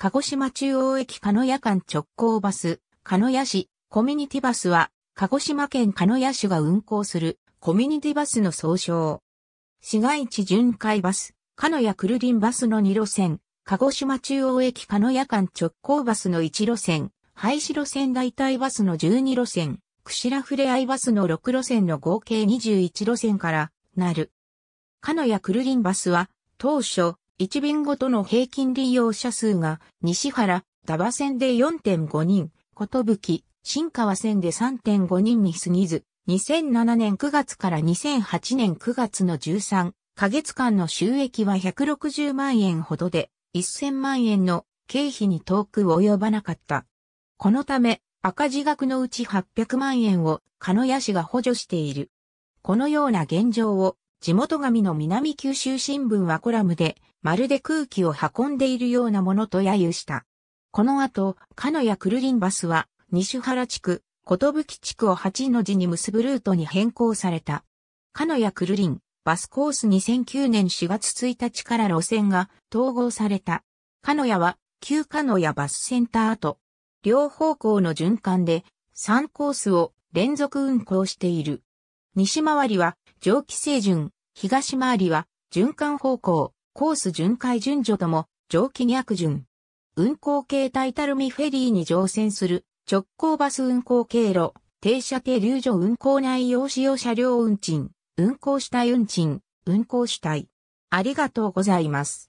鹿児島中央駅鹿屋間直行バス、鹿屋市、コミュニティバスは、鹿児島県鹿屋市が運行する、コミュニティバスの総称。市街地巡回バス、鹿屋クルリンバスの2路線、鹿児島中央駅鹿屋間直行バスの1路線、廃止路線代替バスの12路線、串らふれアいバスの6路線の合計21路線からなる。鹿屋クルリンバスは、当初、1便ごとの平均利用者数が、西原、田馬線で4.5人、ことぶき、新川線で3.5人に過ぎず、2007年9月から2008年9月の13ヶ月間の収益は160万円ほどで、1000万円の経費に遠く及ばなかった。このため、赤字額のうち800万円を、鹿屋市が補助している。このような現状を、地元紙の南九州新聞はコラムで、まるで空気を運んでいるようなものと揶揄した。この後、カノやクルリンバスは、西原地区、ことぶき地区を8の字に結ぶルートに変更された。カノやクルリン、バスコース2009年4月1日から路線が統合された。カノヤは、旧カノヤバスセンターと、両方向の循環で、3コースを連続運行している。西回りは、蒸気清準、東回りは、循環方向、コース巡回順序とも、蒸気逆順。運行形態たるみフェリーに乗船する、直行バス運行経路、停車停留所運行内容使用車両運賃、運行主体運賃、運行主体。ありがとうございます。